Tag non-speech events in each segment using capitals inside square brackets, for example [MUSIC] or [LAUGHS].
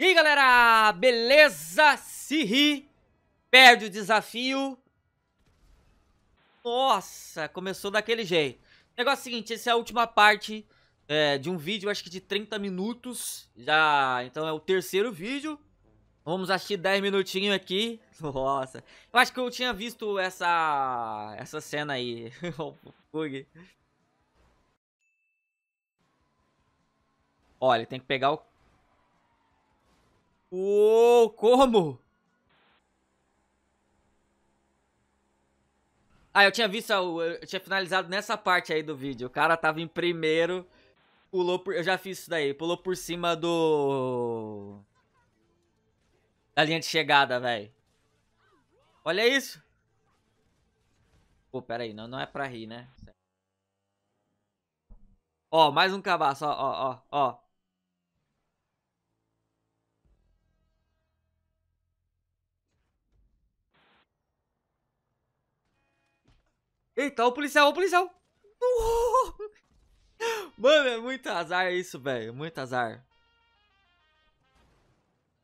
E aí, galera, beleza? Se ri, perde o desafio. Nossa, começou daquele jeito. negócio é o seguinte, essa é a última parte é, de um vídeo, acho que de 30 minutos. Já, então é o terceiro vídeo. Vamos assistir 10 minutinhos aqui. [LAUGHS] Nossa, eu acho que eu tinha visto essa, essa cena aí. [LAUGHS] Olha, tem que pegar o Uou, como? Ah, eu tinha visto, eu tinha finalizado nessa parte aí do vídeo. O cara tava em primeiro, pulou por... Eu já fiz isso daí, pulou por cima do... Da linha de chegada, velho. Olha isso. Pô, pera aí, não, não é pra rir, né? Ó, mais um cabaço, ó, ó, ó, ó. Eita, o policial, o policial. [LAUGHS] Mano, é muito azar isso, velho. Muito azar.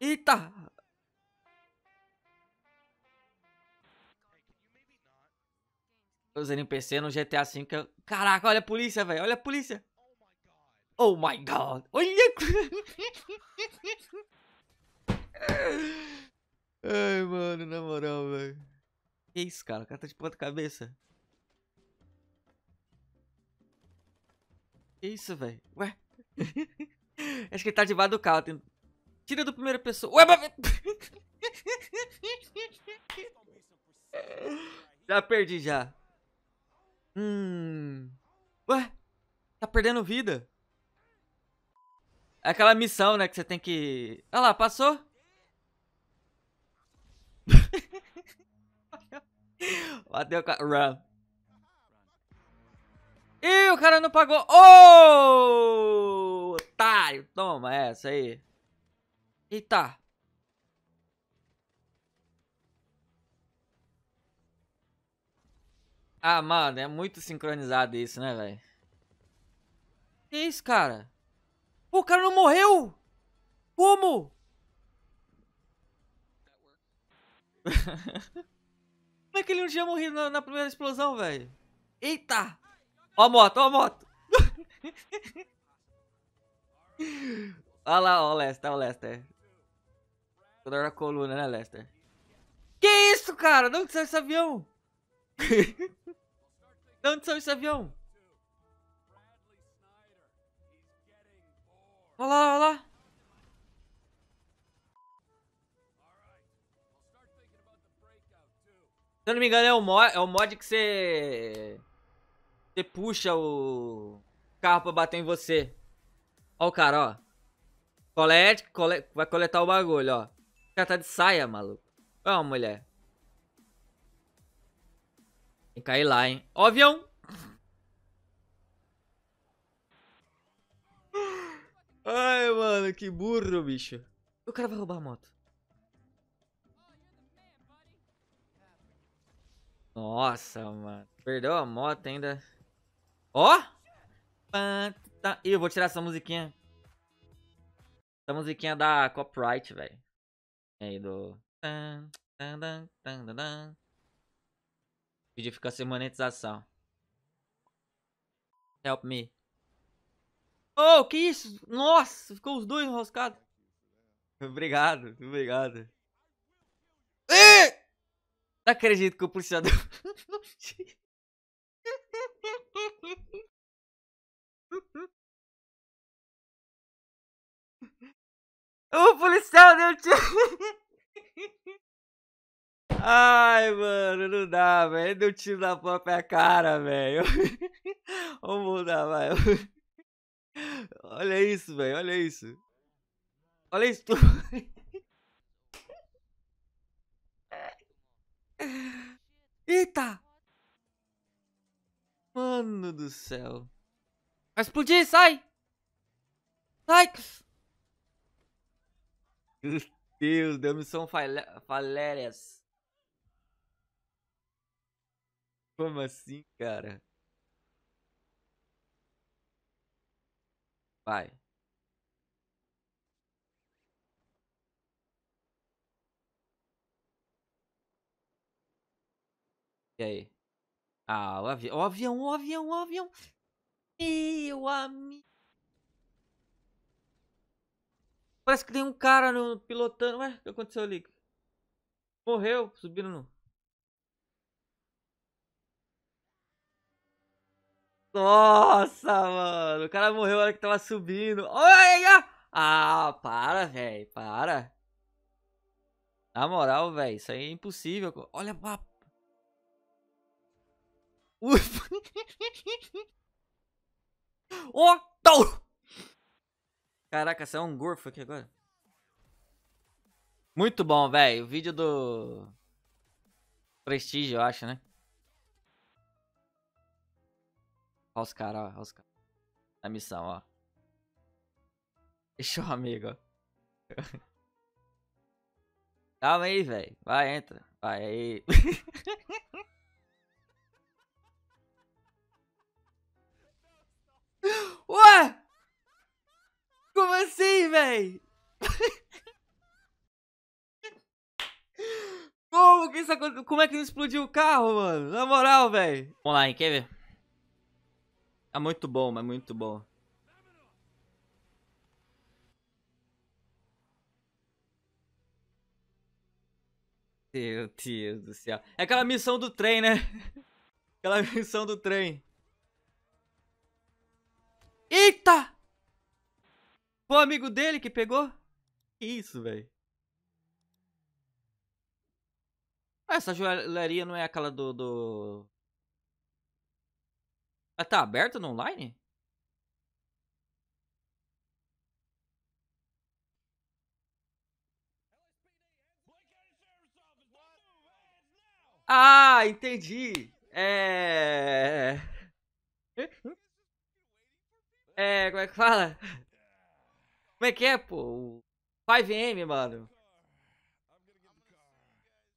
Eita! Os NPC no GTA V. Caraca, olha a polícia, velho. Olha a polícia. Oh my god. Olha. [LAUGHS] Ai, mano, na moral, velho. Que isso, cara? O cara tá de ponta cabeça. Que isso, velho? Ué? [LAUGHS] Acho que ele tá debaixo do carro. Tem... Tira do primeiro pessoa. Ué, mas... [LAUGHS] já perdi, já. Hum... Ué? Tá perdendo vida? É aquela missão, né? Que você tem que... Olha lá, passou? [LAUGHS] Bateu com a... Run. E o cara não pagou. Ô! Oh, otário, toma essa aí. Eita. Ah, mano, é muito sincronizado isso, né, velho? Que isso, cara? Pô, o cara não morreu? Como? [LAUGHS] Como é que ele não tinha morrido na, na primeira explosão, velho? Eita! Ó a moto, ó a moto. [LAUGHS] Olha lá, ó o Lester, ó o Lester. Toda hora coluna, né, Lester? Que isso, cara? De onde saiu esse avião? [LAUGHS] De onde saiu esse avião? Olha lá, olha lá. Se eu não me engano, é o mod, é o mod que você... Você puxa o carro pra bater em você. Ó o cara, ó. Colete, cole... vai coletar o bagulho, ó. O cara tá de saia, maluco. Ó, mulher. Tem que cair lá, hein. Ó avião. Ai, mano, que burro, bicho. O cara vai roubar a moto. Nossa, mano. Perdeu a moto ainda. Ó! E eu vou tirar essa musiquinha. Essa musiquinha da copyright, velho. Aí do. Vídeo fica sem monetização. Help me. Oh, que isso? Nossa, ficou os dois enroscados. Obrigado, obrigado. Não acredito que o policial. [LAUGHS] O policial deu tiro. Ai, mano, não dá, velho. Deu tiro na própria cara, velho. Vamos mudar, vai. Olha isso, velho. Olha isso. Olha isso Eita! Mano do céu. Vai explodir, sai! Sai! Deus, deu missão falérias. Como assim, cara? Vai. E aí? Ah, o avião, o avião, o avião, o avião. Meu amigo. Parece que tem um cara no, pilotando. Ué, o que aconteceu ali? Morreu, subindo no. Nossa, mano. O cara morreu na hora que tava subindo. Olha! Ah, para, velho. Para. Na moral, velho. Isso aí é impossível. Olha pra... [LAUGHS] Ufa! Ó, oh, tá... Caraca, saiu um gorfo aqui agora. Muito bom, velho. O vídeo do... Prestígio, eu acho, né? Olha os caras, Olha os caras. A missão, ó. Fechou, amigo. [LAUGHS] Calma aí, velho. Vai, entra. Vai aí. [LAUGHS] Ué! Como assim, véi? Como que isso aconteceu? Como é que não explodiu o carro, mano? Na moral, véi. Vamos lá, hein? Quer ver? É muito bom, mas muito bom. Meu Deus do céu. É aquela missão do trem, né? [LAUGHS] Aquela missão do trem. Eita! Foi o amigo dele que pegou? Que isso, velho? Essa joalheria não é aquela do. do... Ela ah, tá aberta no online? Ah, entendi. É. [LAUGHS] É, como é que fala? Como é que é, pô? O 5M, mano.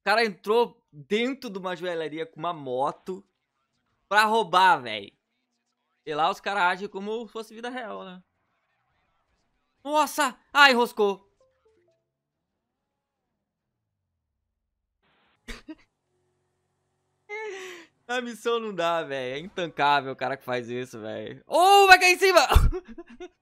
O cara entrou dentro de uma joalheria com uma moto pra roubar, velho. E lá os caras agem como se fosse vida real, né? Nossa! Ai, ah, roscou! [LAUGHS] A missão não dá, velho. É intancável o cara que faz isso, velho. Oh, vai cair em cima! [LAUGHS]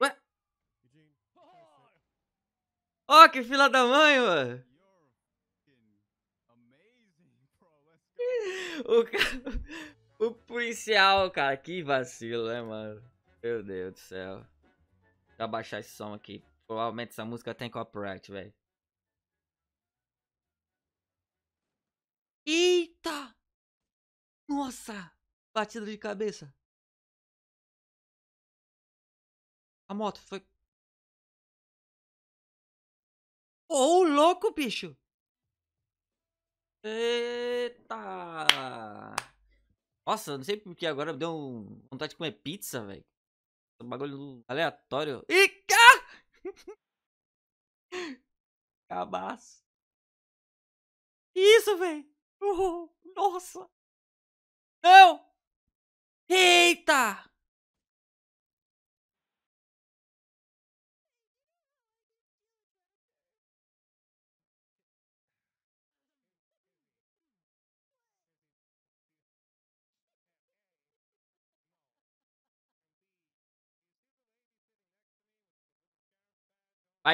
Ué? Ó, oh, que fila da mãe, mano! [LAUGHS] O, o policial, cara, que vacilo, né, mano? Meu Deus do céu. Deixa eu abaixar esse som aqui. Provavelmente essa música tem copyright, velho. Eita! Nossa! Batida de cabeça. A moto foi. Ô, oh, louco, bicho! Eita! Nossa, não sei porque agora deu um... vontade de comer pizza, velho. É bagulho aleatório. Ica! [LAUGHS] Cabaço. Isso, velho! Oh, nossa! Não! Eita!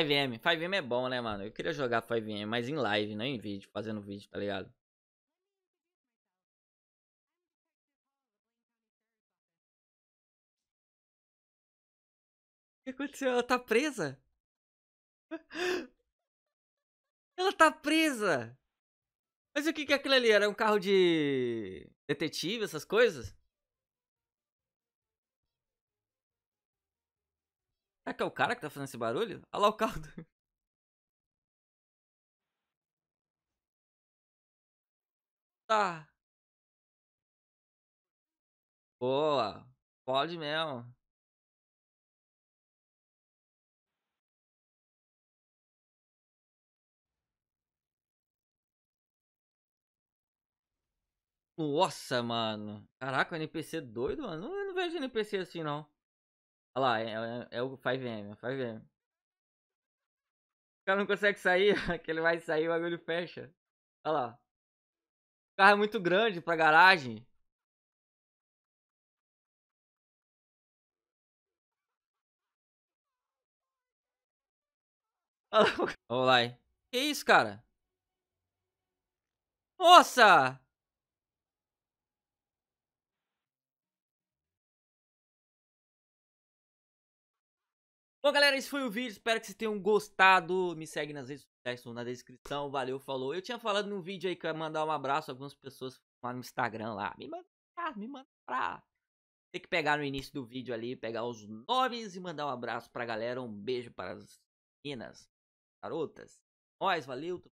5M. 5M é bom, né, mano? Eu queria jogar 5M, mas em live, não em vídeo, fazendo vídeo, tá ligado? O que aconteceu? Ela tá presa? [LAUGHS] Ela tá presa! Mas o que que é aquilo ali? Era um carro de detetive, essas coisas? É que é o cara que tá fazendo esse barulho? Olha lá o caldo. [LAUGHS] Tá. Boa. Pode mesmo. Nossa, mano. Caraca, NPC doido, mano. Eu não vejo NPC assim, não. Olha lá, é, é, é o 5M, 5M. O cara não consegue sair, [LAUGHS] que ele vai sair, o bagulho fecha. Olha lá. O carro é muito grande pra garagem. [LAUGHS] Olha lá. Olha lá. Que isso, cara? Nossa! Bom, galera, esse foi o vídeo. Espero que vocês tenham gostado. Me segue nas redes sociais, estão na descrição. Valeu, falou. Eu tinha falado num vídeo aí que eu ia mandar um abraço. Algumas pessoas lá no Instagram lá. Me manda, me manda pra. Tem que pegar no início do vídeo ali, pegar os nomes e mandar um abraço pra galera. Um beijo para as meninas, garotas. Nós, valeu.